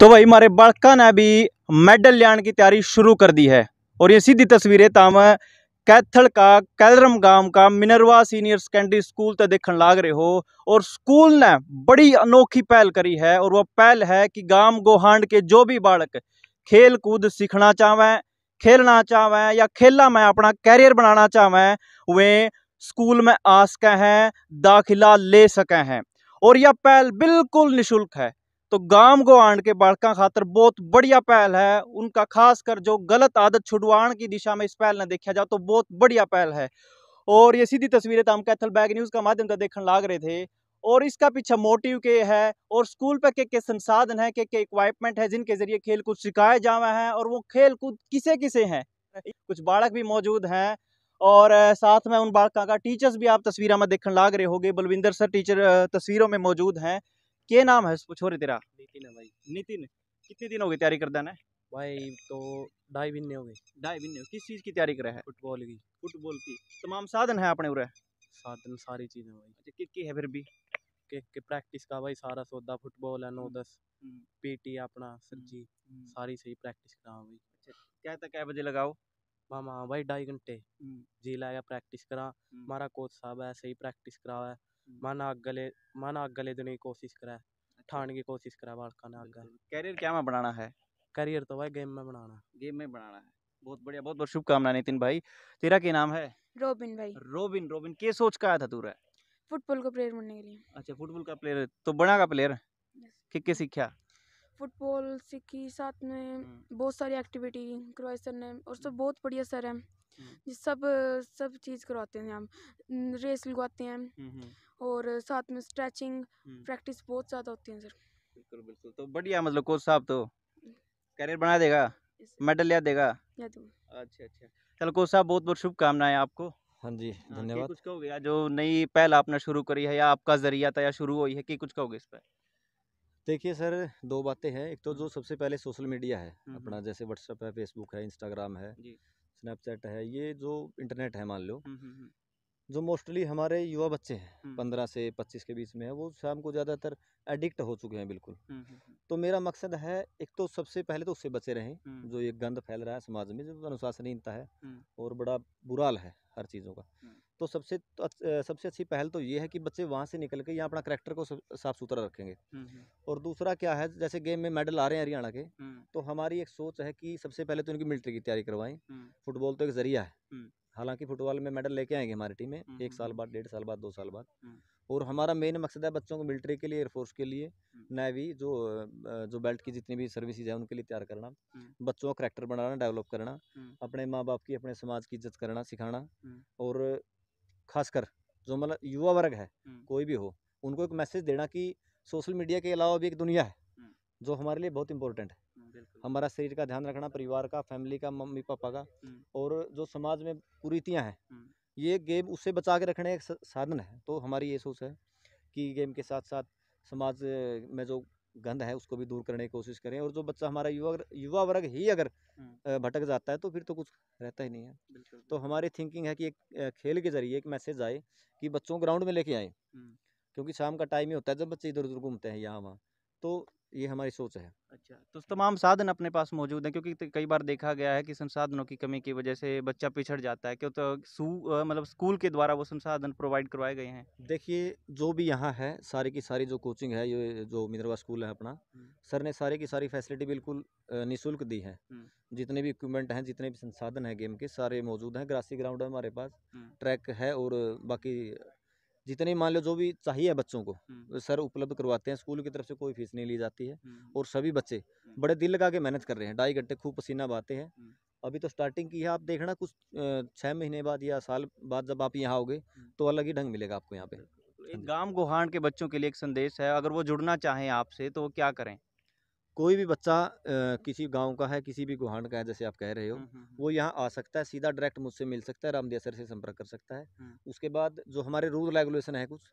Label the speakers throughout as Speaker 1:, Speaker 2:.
Speaker 1: तो भाई हमारे बालका ने भी मेडल लेने की तैयारी शुरू कर दी है और ये सीधी तस्वीरें तम तो कैथल का कैलरम गांव का मिनरवा सीनियर सेकेंडरी स्कूल तक देखने लाग रहे हो और स्कूल ने बड़ी अनोखी पहल करी है और वह पहल है कि गांव गोहांड के जो भी बालक खेल कूद सीखना चाहवें खेलना चाहें या खेला में अपना कैरियर बनाना चाहें वे स्कूल में आ सकें हैं दाखिला ले सकें हैं और यह पहल बिल्कुल निःशुल्क है तो गांव आंड के बालकों खातर बहुत बढ़िया पहल है उनका खासकर जो गलत आदत छुड़वाण की दिशा में इस पहल ने देखा जाए तो बहुत बढ़िया पहल है और ये सीधी तस्वीरें तो हम कैथल बैग न्यूज़ का माध्यम से देखने लाग रहे थे और इसका पीछा मोटिव के है और स्कूल पर के के संसाधन है के के इक्वाइपमेंट है जिनके जरिए खेल कूद सिखाए जावे हैं और वो खेल कूद किसे किसे हैं कुछ बालक भी मौजूद हैं और साथ में उन बालक का टीचर्स भी आप तस्वीरों में देखने लाग रहे होंगे बलविंदर सर टीचर तस्वीरों में मौजूद हैं क्या नाम है उसको छोरे तेरा नितिन है भाई नितिन कितने दिन हो गए तैयारी करते ना भाई तो ढाई महीने हो गए ढाई महीने किस चीज़ की तैयारी करा है फुटबॉल की फुटबॉल की तमाम साधन है अपने उरे साधन सारी चीज़ें भाई अच्छा किक की है फिर भी किक की प्रैक्टिस का भाई सारा सौदा फुटबॉल है नौ हम्म। दस हम्म। पीटी अपना सर जी हम्म, सारी सही प्रैक्टिस करा भाई अच्छा क्या तक क्या बजे लगाओ मामा हाँ भाई ढाई घंटे जी लाया प्रैक्टिस करा हमारा कोच साहब है सही प्रैक्टिस करा है मन आगे मन आगे ले देने की कोशिश करा अच्छा। ठाने की कोशिश करा बालका ने आगे करियर क्या मैं बनाना है करियर तो भाई गेम में बनाना गेम में बनाना है बहुत बढ़िया बहुत बहुत शुभकामना नितिन भाई तेरा क्या नाम है रोबिन भाई रोबिन रोबिन के सोच का आया था तू
Speaker 2: फुटबॉल का प्लेयर बनने के लिए
Speaker 1: अच्छा फुटबॉल का प्लेयर तो बना का प्लेयर के सीखा
Speaker 2: फुटबॉल सीखी साथ में हम्म। बहुत सारी एक्टिविटी करवाई सर ने और सब हम्म। बहुत बढ़िया सर है हम्म। सब सब चीज़ करवाते हैं हम रेस लगवाते हैं और साथ में स्ट्रेचिंग प्रैक्टिस बहुत ज़्यादा होती है सर
Speaker 3: बिल्कुल बिल्कुल
Speaker 1: तो बढ़िया मतलब कोच साहब तो करियर बना देगा मेडल ले देगा
Speaker 3: अच्छा अच्छा
Speaker 1: चलो कोच साहब बहुत बहुत शुभकामनाएं आपको हाँ जी हाँ, धन्यवाद कुछ कहोगे या जो नई पहल आपने शुरू करी है या आपका जरिया था या शुरू हुई है कि कुछ कहोगे इस पर
Speaker 3: देखिए सर दो बातें हैं एक तो जो सबसे पहले सोशल मीडिया है अपना जैसे व्हाट्सअप है फेसबुक है इंस्टाग्राम है स्नैपचैट है ये जो इंटरनेट है मान लो जो मोस्टली हमारे युवा बच्चे हैं पंद्रह से पच्चीस के बीच में है वो शाम को ज़्यादातर एडिक्ट हो चुके हैं बिल्कुल तो मेरा मकसद है एक तो सबसे पहले तो उससे बचे रहें जो ये गंद फैल रहा है समाज में जो अनुशासनहीनता है और बड़ा बुराल है हर चीज़ों का तो सबसे तो सबसे अच्छी पहल तो ये है कि बच्चे वहाँ से निकल के यहाँ अपना करेक्टर को साफ सुथरा रखेंगे और दूसरा क्या है जैसे गेम में मेडल आ रहे हैं हरियाणा के तो हमारी एक सोच है कि सबसे पहले तो इनकी मिलिट्री की तैयारी करवाएं फुटबॉल तो एक जरिया है हालांकि फुटबॉल में मेडल लेके आएंगे हमारी टीमें हम्म, एक हम्म, साल हम्म, बाद डेढ़ साल बाद दो साल बाद और हमारा मेन मकसद है बच्चों को मिलिट्री के लिए एयरफोर्स के लिए नेवी जो जो बेल्ट की जितनी भी सर्विसेज है उनके लिए तैयार करना बच्चों का करैक्टर बनाना डेवलप करना अपने माँ बाप की अपने समाज की इज्जत करना सिखाना और खासकर जो मतलब युवा वर्ग है कोई भी हो उनको एक मैसेज देना कि सोशल मीडिया के अलावा भी एक दुनिया है जो हमारे लिए बहुत इंपॉर्टेंट है हमारा शरीर का ध्यान रखना परिवार का फैमिली का मम्मी पापा का और जो समाज में कुरीतियाँ हैं ये गेम उससे बचा के रखने का साधन है तो हमारी ये सोच है कि गेम के साथ साथ समाज में जो गंध है उसको भी दूर करने की कोशिश करें और जो बच्चा हमारा युवा युवा वर्ग ही अगर भटक जाता है तो फिर तो कुछ रहता ही नहीं है तो हमारी थिंकिंग है कि एक खेल के जरिए एक मैसेज आए कि बच्चों को ग्राउंड में लेके आए क्योंकि शाम का टाइम ही होता है जब बच्चे इधर उधर घूमते हैं यहाँ वहाँ तो ये हमारी सोच है अच्छा
Speaker 1: तो तमाम साधन अपने पास मौजूद हैं क्योंकि कई बार देखा गया है कि संसाधनों की कमी की वजह से
Speaker 3: बच्चा पिछड़ जाता है क्यों तो मतलब स्कूल के द्वारा वो संसाधन प्रोवाइड करवाए गए हैं देखिए जो भी यहाँ है सारी की सारी जो कोचिंग है ये जो मिंद्रवा स्कूल है अपना सर ने सारी की सारी फैसिलिटी बिल्कुल निःशुल्क दी है जितने भी इक्विपमेंट हैं जितने भी संसाधन हैं गेम के सारे मौजूद हैं ग्रासी ग्राउंड है हमारे पास ट्रैक है और बाकी जितने मान लो जो भी चाहिए बच्चों को सर उपलब्ध करवाते हैं स्कूल की तरफ से कोई फीस नहीं ली जाती है और सभी बच्चे बड़े दिल लगा के मेहनत कर रहे हैं ढाई घंटे खूब पसीना बहाते हैं अभी तो स्टार्टिंग की है आप देखना कुछ छः महीने बाद या साल बाद जब आप यहाँ आओगे तो अलग ही ढंग मिलेगा आपको यहाँ पे
Speaker 1: हाँ गांव गुहाड़ के बच्चों के लिए एक संदेश है अगर वो जुड़ना चाहें आपसे तो वो क्या करें
Speaker 3: कोई भी बच्चा किसी गांव का है किसी भी गुहान का है जैसे आप कह रहे हो वो यहाँ आ सकता है सीधा डायरेक्ट मुझसे मिल सकता है रामदेव सर से संपर्क कर सकता है उसके बाद जो हमारे रूल रेगुलेशन है कुछ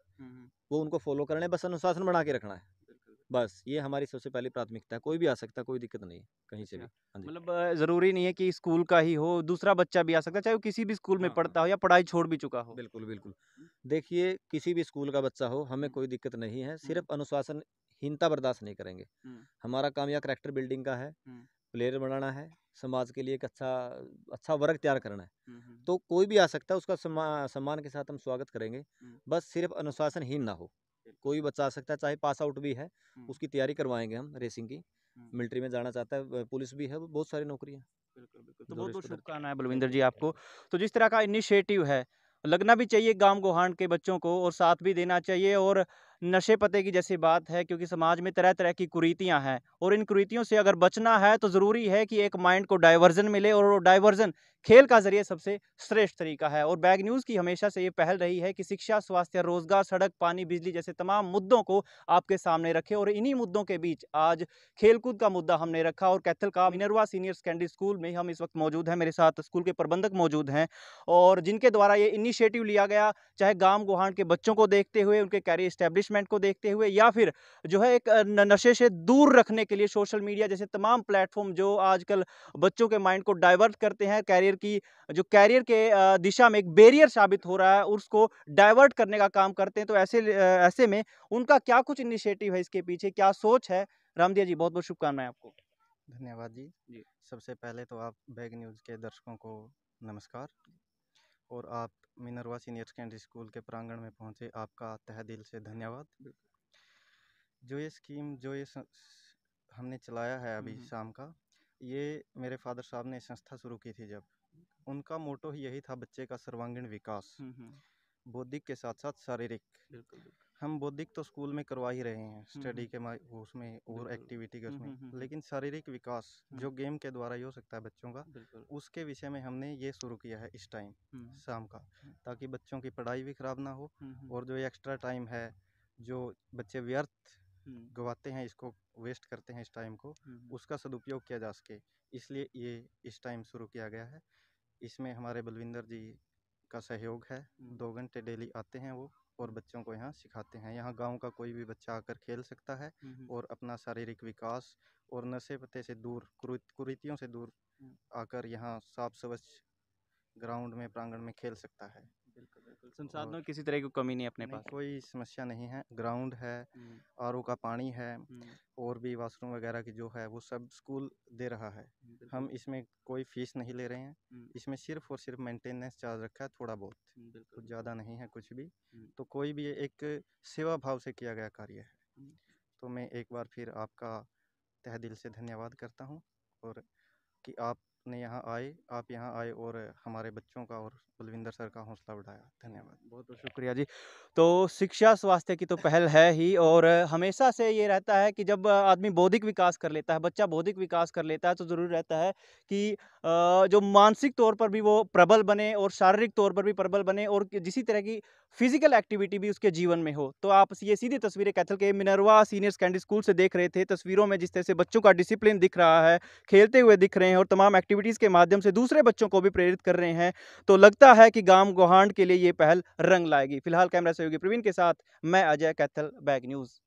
Speaker 3: वो उनको फॉलो करना है बस अनुशासन बना के रखना है बस ये हमारी सबसे पहली प्राथमिकता है कोई भी आ सकता है कोई दिक्कत नहीं कहीं से अच्छा, भी हाँ
Speaker 1: मतलब ज़रूरी नहीं है कि स्कूल का ही हो दूसरा बच्चा भी आ
Speaker 3: सकता है चाहे वो किसी भी स्कूल में हाँ, हाँ। पढ़ता हो या पढ़ाई छोड़ भी चुका हो बिल्कुल बिल्कुल देखिए किसी भी स्कूल का बच्चा हो हमें कोई दिक्कत नहीं है सिर्फ अनुशासन हीनता बर्दाश्त नहीं करेंगे हमारा काम यह करेक्टर बिल्डिंग का है प्लेयर बनाना है समाज के लिए एक अच्छा अच्छा वर्ग तैयार करना है तो कोई भी आ सकता है उसका सम्मान के साथ हम स्वागत करेंगे बस सिर्फ अनुशासनहीन ना हो कोई बच्चा आ सकता है चाहे पास आउट भी है उसकी तैयारी करवाएंगे हम रेसिंग की मिलिट्री में जाना चाहता है पुलिस भी है बहुत सारी नौकरियाँ तो बहुत बहुत
Speaker 1: शुभकामनाएं बलविंदर जी आपको तो जिस तरह का इनिशिएटिव है लगना भी चाहिए गांव गोहान के बच्चों को और साथ भी देना चाहिए और नशे पते की जैसी बात है क्योंकि समाज में तरह तरह की कुरीतियाँ हैं और इन कुरीतियों से अगर बचना है तो ज़रूरी है कि एक माइंड को डाइवर्जन मिले और डाइवर्जन खेल का जरिए सबसे श्रेष्ठ तरीका है और बैग न्यूज़ की हमेशा से ये पहल रही है कि शिक्षा स्वास्थ्य रोजगार सड़क पानी बिजली जैसे तमाम मुद्दों को आपके सामने रखे और इन्हीं मुद्दों के बीच आज खेलकूद का मुद्दा हमने रखा और कैथल का मिनरवा सीनियर सेकेंडरी स्कूल में हम इस वक्त मौजूद हैं मेरे साथ स्कूल के प्रबंधक मौजूद हैं और जिनके द्वारा ये इनिशिएटिव लिया गया चाहे गांव गुहाण के बच्चों को देखते हुए उनके कैरियर इस्टेब्लिशमेंट को देखते हुए या फिर जो है एक नशे से दूर रखने के लिए सोशल मीडिया जैसे तमाम प्लेटफॉर्म जो आजकल बच्चों के माइंड को डाइवर्ट करते हैं कैरियर की जो कैरियर के दिशा में एक बैरियर साबित हो रहा है उसको डाइवर्ट करने का काम करते हैं तो ऐसे ऐसे में उनका क्या कुछ इनिशिएटिव है इसके पीछे क्या सोच है रामदिया जी बहुत बहुत शुभकामनाएं
Speaker 2: आपको धन्यवाद जी जी सबसे पहले तो आप बैग न्यूज़ के दर्शकों को नमस्कार और आप मिनरवा सीनियर सेकेंडरी स्कूल के प्रांगण में पहुँचे आपका तह दिल से धन्यवाद जो ये स्कीम जो ये हमने चलाया है अभी शाम का ये मेरे फादर साहब ने संस्था शुरू की थी जब उनका मोटो ही यही था बच्चे का सर्वांगीण विकास हम्म, हम्म। बौद्धिक के साथ साथ शारीरिक हम बौद्धिक तो स्कूल में करवा ही रहे हैं हम्म, स्टडी के उसमें और एक्टिविटी के उसमें लेकिन शारीरिक विकास जो गेम के द्वारा ही हो सकता है बच्चों का उसके विषय में हमने ये शुरू किया है इस टाइम शाम का ताकि बच्चों की पढ़ाई भी खराब ना हो और जो एक्स्ट्रा टाइम है जो बच्चे व्यर्थ गवाते हैं इसको वेस्ट करते हैं इस टाइम को उसका सदुपयोग किया जा सके इसलिए ये इस टाइम शुरू किया गया है इसमें हमारे बलविंदर जी का सहयोग है दो घंटे डेली आते हैं वो और बच्चों को यहाँ सिखाते हैं यहाँ गांव का कोई भी बच्चा आकर खेल सकता है और अपना शारीरिक विकास और नशे पते से दूर कुरीतियों से दूर आकर यहाँ साफ स्वच्छ ग्राउंड में प्रांगण में खेल सकता है संसाधनों किसी तरह की कमी नहीं अपने नहीं, पास कोई समस्या नहीं है ग्राउंड है आर का पानी है और भी वाशरूम वगैरह की जो है वो सब स्कूल दे रहा है हम इसमें कोई फीस नहीं ले रहे हैं इसमें सिर्फ और सिर्फ मेंटेनेंस चार्ज रखा है थोड़ा बहुत कुछ ज़्यादा नहीं है कुछ भी तो कोई भी एक सेवा भाव से किया गया कार्य है तो मैं एक बार फिर आपका तह दिल से धन्यवाद करता हूँ और कि आप अपने यहाँ आए आप यहाँ आए और हमारे बच्चों का और बलविंदर सर का हौसला बढ़ाया धन्यवाद बहुत बहुत
Speaker 1: शुक्रिया जी तो शिक्षा स्वास्थ्य की तो पहल है ही और हमेशा से ये रहता है कि जब आदमी बौद्धिक विकास कर लेता है बच्चा बौद्धिक विकास कर लेता है तो ज़रूर रहता है कि जो मानसिक तौर पर भी वो प्रबल बने और शारीरिक तौर पर भी प्रबल बने और जिसी तरह की फिजिकल एक्टिविटी भी उसके जीवन में हो तो आप ये सीधी तस्वीरें कैथल के मिनरवा सीनियर सेकेंडरी स्कूल से देख रहे थे तस्वीरों में जिस तरह से बच्चों का डिसिप्लिन दिख रहा है खेलते हुए दिख रहे हैं और तमाम एक्टिविटी एक्टिविटीज़ के माध्यम से दूसरे बच्चों को भी प्रेरित कर रहे हैं तो लगता है कि गांव गुहांड के लिए ये पहल रंग लाएगी फिलहाल कैमरा सहयोगी प्रवीण के साथ मैं अजय कैथल बैग न्यूज़